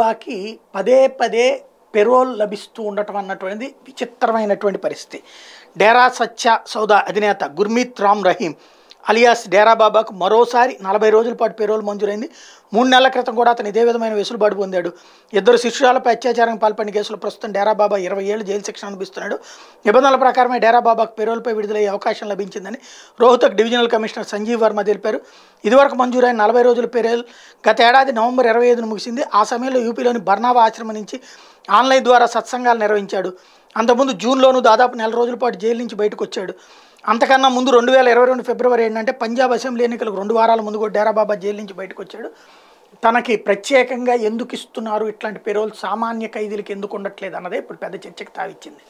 బాకి పదే పదే పెరోల్ లభిస్తూ ఉండటం అన్నటువంటిది విచిత్రమైనటువంటి పరిస్థితి డేరా సచ్చా సౌదా అధినేత గుర్మీత్ రామ్ రహీం అలియాస్ డేరాబాబాకు మరోసారి నలభై రోజుల పాటు పేరోలు మంజూరైంది మూడు నెలల క్రితం కూడా అతను ఇదే విధమైన వెసులుబాటు పొందాడు ఇద్దరు శిష్యురాలపై అత్యాచారం పాల్పడిన కేసులో ప్రస్తుతం డేరాబాబా ఇరవై ఏళ్ళు జైలు శిక్షణ అనుభవిస్తున్నాడు నిబంధనల ప్రకారమే డేరాబాబాకు పేరోలపై విడుదలయ్యే అవకాశం లభించిందని రోహ్తక్ డివిజనల్ కమిషనర్ సంజీవ్ వర్మ తెలిపారు ఇదివరకు మంజూరైన నలభై రోజుల పేరేల్ గత ఏడాది నవంబర్ ఇరవై ఐదున ముగిసింది ఆ సమయంలో యూపీలోని బర్నావా ఆశ్రమం నుంచి ఆన్లైన్ ద్వారా సత్సంగాలు నిర్వహించాడు అంతకుముందు జూన్లోనూ దాదాపు నెల రోజుల పాటు జైలు నుంచి బయటకు వచ్చాడు అంతకన్నా ముందు రెండు వేల ఇరవై రెండు ఫిబ్రవరి ఏంటంటే పంజాబ్ అసెంబ్లీ ఎన్నికలకు రెండు వారాల ముందు కూడా డేరాబాబా జైలు నుంచి బయటకు వచ్చాడు తనకి ప్రత్యేకంగా ఎందుకు ఇస్తున్నారు ఇట్లాంటి పెరోల్ సామాన్య ఖైదీలకు ఎందుకు ఉండట్లేదు అన్నదే ఇప్పుడు పెద్ద చర్చకు తావిచ్చింది